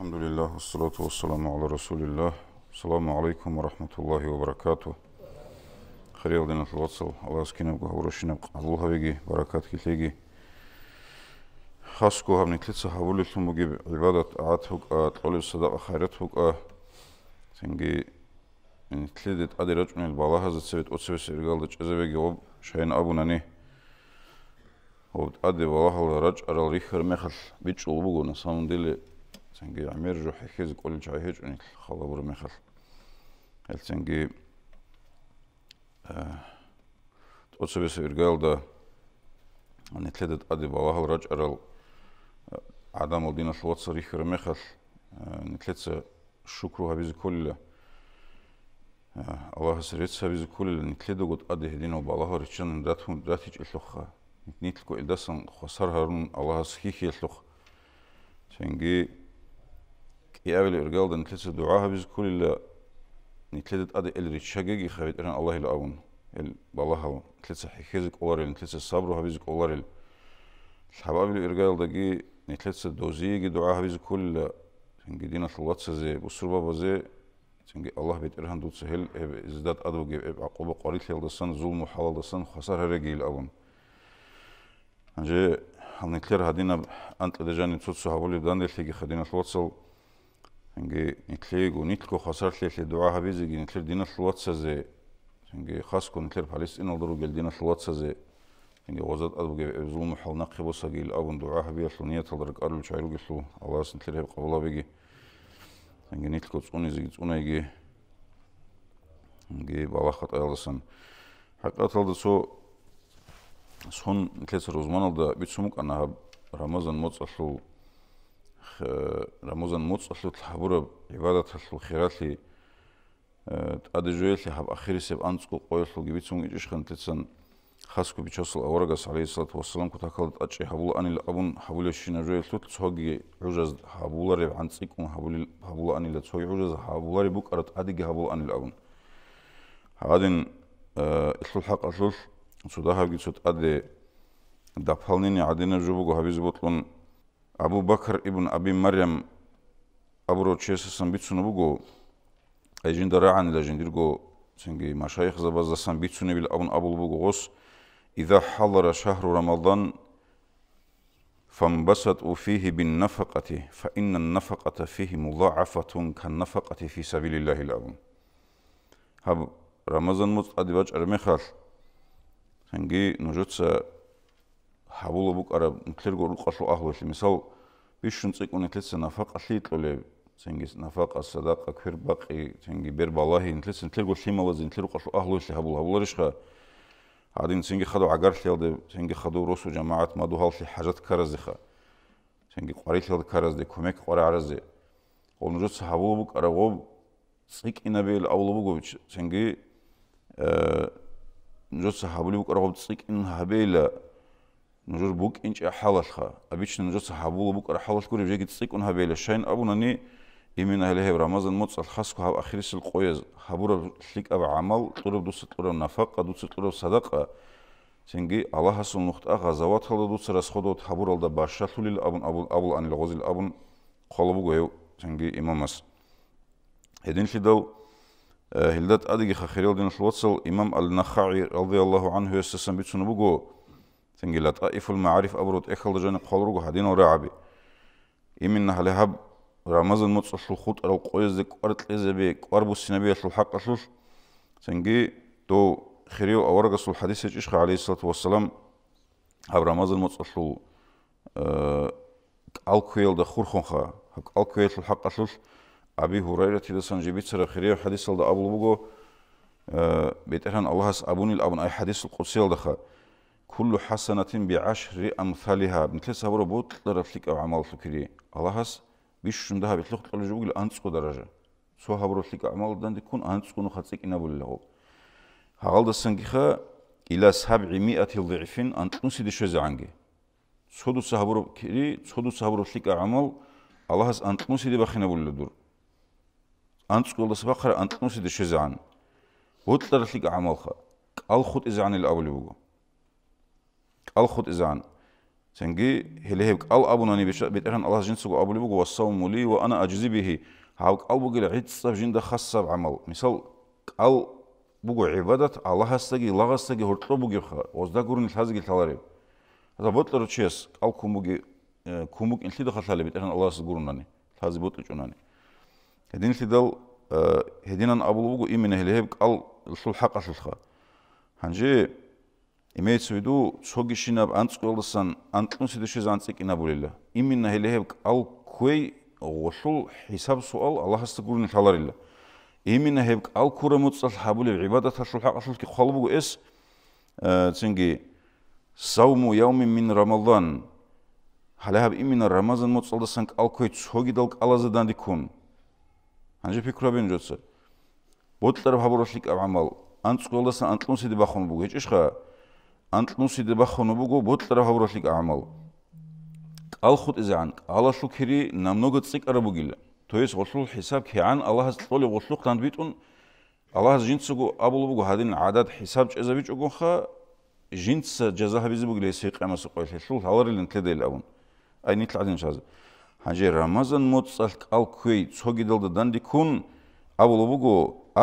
Alhamdulillah, والصلاه والسلام على رسول الله. Assalamu alaykum wa rahmatullahi wa barakatuh. Khairdinat al-wasl, Allah skinab gaurashinab qabulhavigi, barakat khilegi. Khasku habnitlit sahabulitumugi ibadat atuk atqulib sadaqa khairatuk. Ah. Singi nitlidit adirajmil balahazat sevit otsevis ergalda chezevegi ob shayn abunani. Ob adivalahal raj aral rikhar mekhal bichulbuguna samdili ესენგი ამერ ჟოჰეხის კოლი ჩაიჭვნი ხოლო ბურ მეხალ ესენგი აა თოცებს ვირგალ და ან ეთლედა ადი ბალახალ რაჭარალ ადამ ოდინას ლოცო რიხერ მეხალ ნეთლეცა შუკრუ ჰაბიზ კოლი აა ალახის რეცავიზ კოლი ნეთლედა გოთ ადი ჰედინო ბალახალ რიჩან რათუ რათი ჭილოხა ნეთლკო ელდასან ხოსარ ჰარუნ ალახის ხიხი ელოხ ჩენგი ياويلي رجال ده نتلسه دعاها بز كل اللي نتلسه تقضي اللي رتشاقيق يخبيت إران الله إلا أبون إل بالله هوا نتلسه حيخيزك أوريل نتلسه صبروها بز كل أوريل الحباب اللي رجال ده جي نتلسه دوزيقي دعاها بز كل اللي نجي دينا تلوات سزي بسر بابا زي چنګي الله بيت ارهان دوت سهل اب عزت ادو گيب اب عقوبه قوري تل دسن ظلم حلال دسن خسار هر گيل اون انجه هم نتلر هدينا انت دجان نتوت سو حبول دان دلتي گي خدينا فوصل ანგე ითლეგო ნითქო ხასარლეთე დააბიზი გინთლე დინა სლუაცაზე ანგე ხასკო ნითლე პალესტინალ დრო გელ დინა სლუაცაზე ანგე ოზად ადგე ზულმ ხალ ნაყებო საგილ აბუნ დააბი ახლუნია თალდარ კარლ ჩაილ გესლუ ალას ნითლე ყოლავიგი ანგე ნითქო წუნი ზი წუნა იგი ანგე ბავა ხატალასან ხატალდა სო სონ ნითლე სრო უზმანალდა ბიცუმ კანა რამაზან მოწახლუ рамазан моцлу тхабура ибадат хлу хирали адежуэли хаб ахирисеб анцку қойлу гибицун гичхан тецан хаску бичосул аврага салиссату вассалам кутакал тачи хабул анил абун хабуле шинажуэлту цоги ужаз хабуларе анцикун хабули хабул анила цоги ужаз хабуларе букарат адиги хабул анил абун хадин ислу хақ ашул суда хабгицут аде дафалнини адина жубугу хабизботлун Abu Bakr ibn Abi Maryam оброчеше самбицуна буго айжин да раани лажин дирго синги машайх забазда самбицуна бил абун абул буго гос إذا حضر شهر رمضان فانبسط فيه بالنفقة فإن النفقة فيه مضاعفة كالنفقة في سبيل الله العظيم هب رمضان مصعد بج أرميخال سنجي نجوتسا ჰავულობ უკარა თერგო უყაშო ახლოში მისალ ვიშუნ წიკუნეთლეს ნაფაყალი იტოლე ცენგის ნაფაყას სადაყა ქერბაყი ცენგი ბერბალაჰი ინთლეს თერგო შემალაზი ინთლე უყაშო ახლოში ჰავულ ჰავულარიშ ხა ადინ ცენგი ხადო აგარ შეალდე ცენგი ხადო როსო ჯამაათ მადუ ჰალში ჰაჟათ ქარაზი ხა ცენგი ყარი შეალდე ქარაზი კომეკ ყარა არაზე ყონუჟო ჰავულობ უკარა ღო წიკინაბელ ავლობ გოვიჩ ცენგი ა როცა ჰავლი უკარა ღო წიკინ ჰაბელა ნუჟურ ბუკინჭა ჰალალხა აბიჩნუ ნუჟურ საჰაბულ ბუკარ ჰალალშკური ჟეგი წიკუნ ჰაბელე შაინ აბუნანი იმინა ჰელე რამაზან მოცალ ხასკუ ჰავ ახირისილ ყოე ჰაბურა ლიკავ ამალ ტურუ დუსუ ტურუ ნაფაყა დუსუ ტურუ სადაყა ჩენგი ალაჰასულ ნუხტა ღაზავათალ დუსუ რასხოდოთ ჰაბურალ და ბაშშათულილ აბუნ აბულ აბულ ანილ ღოზილ აბუნ ხოლობუ გე ჩენგი იმამას ედინ შიდო ჰილდათ ადიგი ხახერილდინ შუოცალ იმამ ალ ნახაი რადიალლაჰუ ანჰუ ესესან ბიცუნუ ბუგუ سنجلات أقف المعارف أبرد إخل جانب خلرج وحدين ورعبي إمن هلهب رمضان متصل الخط أو قيزك أرت إزبيك أربو السنبية الحق أشوش تنجي تو خيريو أورجس الحديث إشخ عليه الصلاة والسلام هب رمضان متصل алкуел да хурхонха алкуел хаққашул аби хурайра тидасан жибитсара хирия хадисалда аблубуго бетахан أبوني الأبن أي حديث хадисул қудсиалдаха ქულუ ჰასანათინ ბი აშრი ამთალიჰა მთლესავრო ბუ ტლერაფლიკა ამალსუქრი ალაჰას ვიშუნდა ჰაბიტლო ხტლუჯუგილ ანცყო დარაჟა სუჰაბროთლიკა ამალდან დი ქუნ ანცყო ნო ხაციკინაბული ლაგო ჰაღალდა სანგიხა ილა 700 დიიფინ ანტუნსი დიშეზე ანგი ცოდუ საბრო კირი ცოდუ საბროთლიკა ამალ ალაჰას ანტუნსი დი ბახინაბული ლადურ ანცყოლდა საბახარ ანტუნსი დიშეზე ან ბუ ტლერაფლიკა ამალხა კალხუტი ზანილ აბული ბუგო კალხუტიზან ცენგი ჰელე ჰევკალ აბუნანი ბეტერან ალაჟინ სუგ აბულიბუ ვასაუმული ვა ანა აჯიზი ბიჰი ჰავკალ ბუგილა ჰიცსაბ ჟინდა ხასსაბ ამალ მისალ კალ ბუგუ ებადათ ალაჰასაგი ლაღასაგი ჰორტრო ბუგი ხა ოზდა გურნი ლაზგი თალარი ასა ბოტლორო ჩიეს კალ ქუმუგი ქუმუკ ინლი დო ხალალი ბეტერან ალაჰას გურნანი ლაზი ბოტლი ჭუნანი ჰედინ ლიდალ ჰედინან აბულუბუ იმინე ჰელე ჰევკალ სულ ჰაყას ხა ანჯი იმეც ვიდუ ცოგიშინაბ ანწყელსან ანტუნსიდეშეს ანწიკინაბულილა იმინა ჰელეჰევ აუ ქუეი ღოშულ ჰისაბსუალ ალაჰას თგურინ ხალარილა იმინა ჰევ აუ ქურა მოცალ ჰაბული იბადათაშულ ჰაყაშულ კი ხალბუ ეს ცინგი საუმუ იაუმი მინ რამალდან ჰალაჰ იმინა რამაზან მოცალდასან აუ ქუეი ცოგი დალ ყალაზა დანდიქონ ანჯი ფიქრობენ ჯოცა ბოტლერ ჰაბუროშლი კამალ ანწყელსან ანტუნსიდე ბახონ ბუ ეჭიშხა ანჭნუსი დება ხონობუგო ბოტლრა ჰავროში კამალ კალხუტიზე ან ალაშუქირი ნამნოგო წიკრებუგილა თუ ეს ოშულ ჰისაბ ქე ან ალაჰას წოლი ოშულ ხან ბიტუნ ალაჰას ჯინცუგო აბულუგო ჰადინ ადად ჰისაბ ჭეზე ბიჭუგო ხა ჯინც ჯაზაჰავიზი ბუგილე ეს ეყემას ყველე შულ ჰავრილენ თედელავუნ აი ნიტლა ადინ შაზ ჰანჯე რამაზან მოცალ კალქვეი ცოგიდელ და დანდიკუნ აბულუგო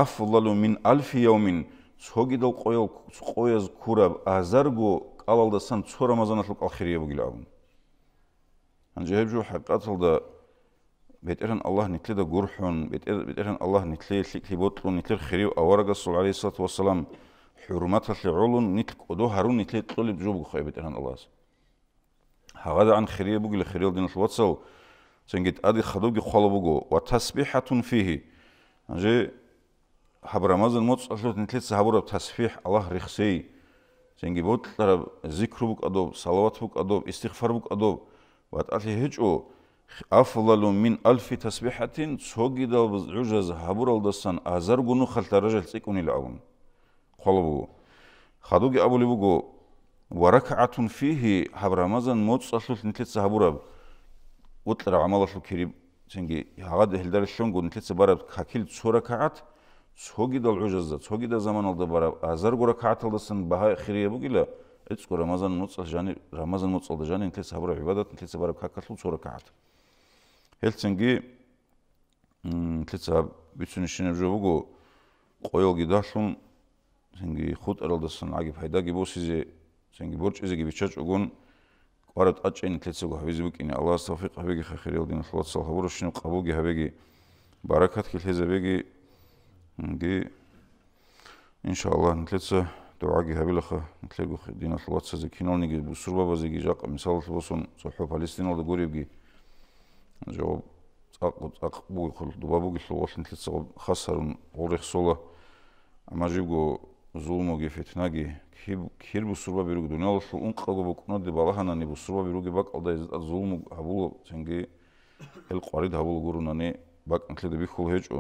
აფლალუ მინ ალფი იუმინ цогидо қойол қойез кураб азарго қалалдасан цо рамазанашо қалхирия бугилабун анжеб жо ҳаққатлда бетерен аллах нитле да гурхун бетер бетерен аллах нитле сикхиботлу нитле хирив аварага сулалай сат ва салам хурмата сиулун нитле кодо харун нитле тлолиб жо бугхай бетерен аллахс ҳавада ан хирия бугил хирил дин сулатсал сангит ади хадоги қолабуго ва тасбихатун фиҳи анжеб ჰაბრამაზან მოწაშოთ ნიტლეთ ზაბურავ თასფიჰ ალაჰ რიხსეი ზენგი ბოთლარა ზიქრუ ბკადო სალავატ ბკადო ისტიღფარ ბკადო ვატალი ჰეჭო აფლალუ მინ ალფი თასფიჰათინ ცოგი და ზუჟა ზაბურალდასან აზარ გუნუ ხალტარაჟ ციკუნი ლაუნ ხოლბუ ხადუგი აბული ბუგო ვარაკაათუნ ფიჰი ჰაბრამაზან მოწაშოთ ნიტლეთ ზაბურავ ვოტლარა ამალაშუ ქირი ზენგი ჰაღად ჰელდარ შონგუ ნიტლეთ ზაბურავ ქაკილ ცურაკაათ цогида лужаза цогида заманалда бара азар гора катылдысын баха хириебу киле эц гора рамазан муцал жани рамазан муцал да жани те сабра ибадат те сабра какатлу цора кат элцинги м те са бүтүн ишине жобугу коёл кидашун синги хутралдысын аги пайда кибу сизи синги борчизи киби чачугун ყარა ტაჭენი თეცეგო ჰავიზიკინი ალას თავი ყავი გიხახერიო დინ ხლოთ სალხაბუროშინო ყაბუგი ჰავიგი ბარაკათ ხილჰეზებიგი ნგი ინშალლა ნთლეც დააგი ჰაბილახა ნთლე გუხი დინას ლოცაზე კინონიგი ბუსურბაბაზე გიჟაყა მისალოთ ბოსონ წოჰო პალესტინო და გურიგი ჯო წაყო წაყო ხო დუბაბუგი სულოს ნთლეც ხასარუნ ორი ხსოლა ამაჟიგო ზულმოგი ფეთნაგი ქირ ბუსურბაბი რუგი დუნალოს უნყაგო ბკნოდე ბალახანანი ბუსურბაბი რუგი ბაკალდა ეს ზულმო აბულო ცენგი ელყვარი დაბულგურუნანი ბაკნთლედები ხულ ჰეჭო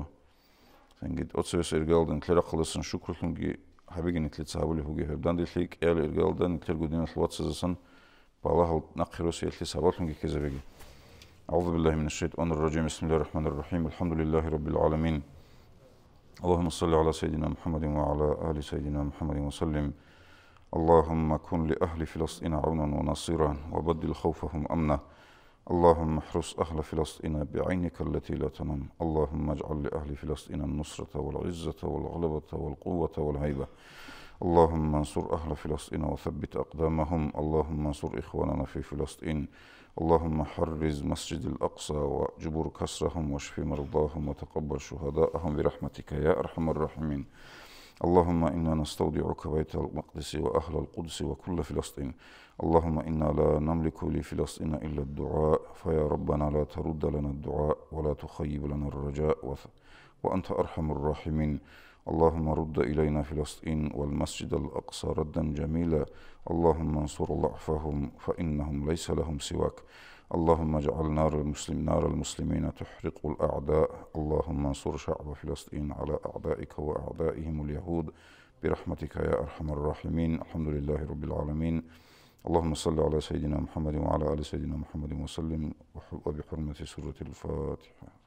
Сенгид отсвес иргалдан тлера халасан шукрутлунги хабигин тлет сабули хуги хабдан дитлик эл иргалдан тлер гудин хлватсазасан балахал нахирус ятли сабутлунги кезебеги. أعوذ بالله من الشيطان الرجيم بسم الله الرحمن الرحيم الحمد لله رب العالمين اللهم صل على سيدنا محمد وعلى آل سيدنا محمد وسلم اللهم كن لأهل فلسطين عونا ونصيرا وبدل خوفهم أمنا اللهم احرس أهل فلسطين بعينك التي لا تنام اللهم اجعل لأهل فلسطين النصرة والعزة والغلبة والقوة والهيبة اللهم انصر أهل فلسطين وثبت أقدامهم اللهم انصر إخواننا في فلسطين اللهم حرز مسجد الأقصى واجبر كسرهم واشف مرضاهم وتقبل شهداءهم برحمتك يا أرحم الراحمين اللهم إنا نستودعك بيت المقدس وأهل القدس وكل فلسطين اللهم إنا لا نملك لفلسطين إلا الدعاء فيا ربنا لا ترد لنا الدعاء ولا تخيب لنا الرجاء وأنت أرحم الراحمين اللهم رد إلينا فلسطين والمسجد الأقصى ردا جميلا اللهم انصر ضعفهم فإنهم ليس لهم سواك اللهم اجعل نار المسلم نار المسلمين تحرق الأعداء اللهم انصر شعب فلسطين على أعدائك وأعدائهم اليهود برحمتك يا أرحم الراحمين الحمد لله رب العالمين اللهم صل على سيدنا محمد وعلى آل سيدنا محمد وسلم وبحرمة سورة الفاتحة